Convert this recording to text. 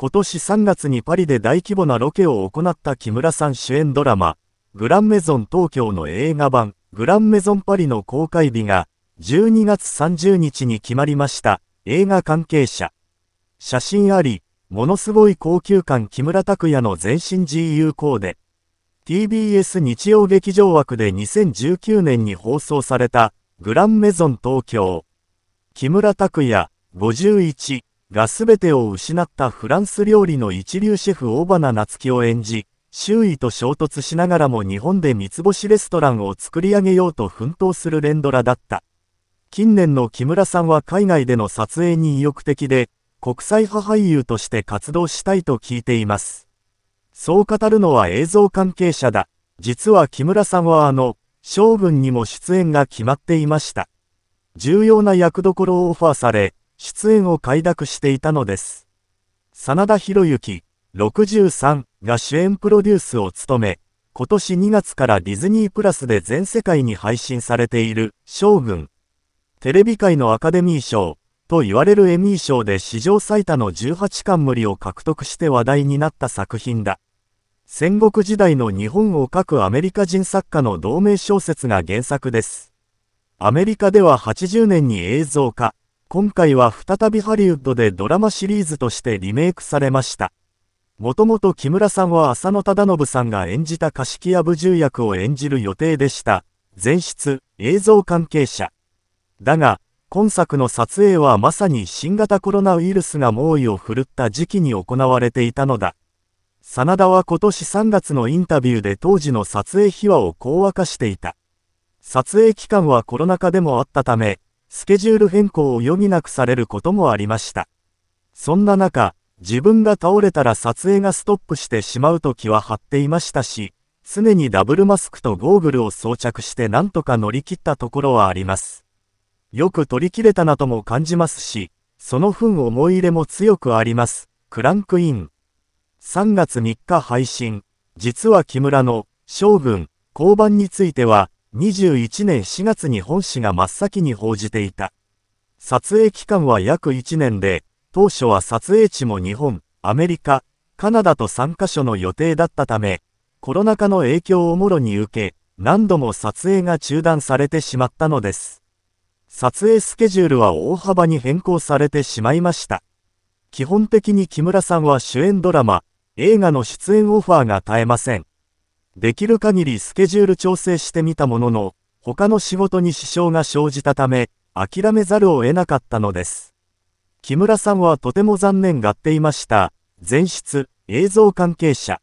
今年3月にパリで大規模なロケを行った木村さん主演ドラマ、グランメゾン東京の映画版、グランメゾンパリの公開日が、12月30日に決まりました。映画関係者。写真あり、ものすごい高級感木村拓哉の全身 GU コーデ。TBS 日曜劇場枠で2019年に放送された、グランメゾン東京。木村拓哉、51。が全てを失ったフランス料理の一流シェフ大花夏樹を演じ、周囲と衝突しながらも日本で三つ星レストランを作り上げようと奮闘する連ドラだった。近年の木村さんは海外での撮影に意欲的で、国際派俳優として活動したいと聞いています。そう語るのは映像関係者だ。実は木村さんはあの、将軍にも出演が決まっていました。重要な役どころをオファーされ、出演を快諾していたのです。真田広之63が主演プロデュースを務め、今年2月からディズニープラスで全世界に配信されている将軍。テレビ界のアカデミー賞と言われるエミー賞で史上最多の18冠を獲得して話題になった作品だ。戦国時代の日本を書くアメリカ人作家の同名小説が原作です。アメリカでは80年に映像化、今回は再びハリウッドでドラマシリーズとしてリメイクされました。もともと木村さんは浅野忠信さんが演じた貸木屋部重役を演じる予定でした。前室、映像関係者。だが、今作の撮影はまさに新型コロナウイルスが猛威を振るった時期に行われていたのだ。真田は今年3月のインタビューで当時の撮影秘話をこう明かしていた。撮影期間はコロナ禍でもあったため、スケジュール変更を余儀なくされることもありました。そんな中、自分が倒れたら撮影がストップしてしまうと気は張っていましたし、常にダブルマスクとゴーグルを装着してなんとか乗り切ったところはあります。よく取り切れたなとも感じますし、その分思い入れも強くあります。クランクイン。3月3日配信。実は木村の将軍、交番については、2 1年4月に本誌が真っ先に報じていた。撮影期間は約1年で、当初は撮影地も日本、アメリカ、カナダと3カ所の予定だったため、コロナ禍の影響をもろに受け、何度も撮影が中断されてしまったのです。撮影スケジュールは大幅に変更されてしまいました。基本的に木村さんは主演ドラマ、映画の出演オファーが絶えません。できる限りスケジュール調整してみたものの、他の仕事に支障が生じたため、諦めざるを得なかったのです。木村さんはとても残念がっていました。前室、映像関係者。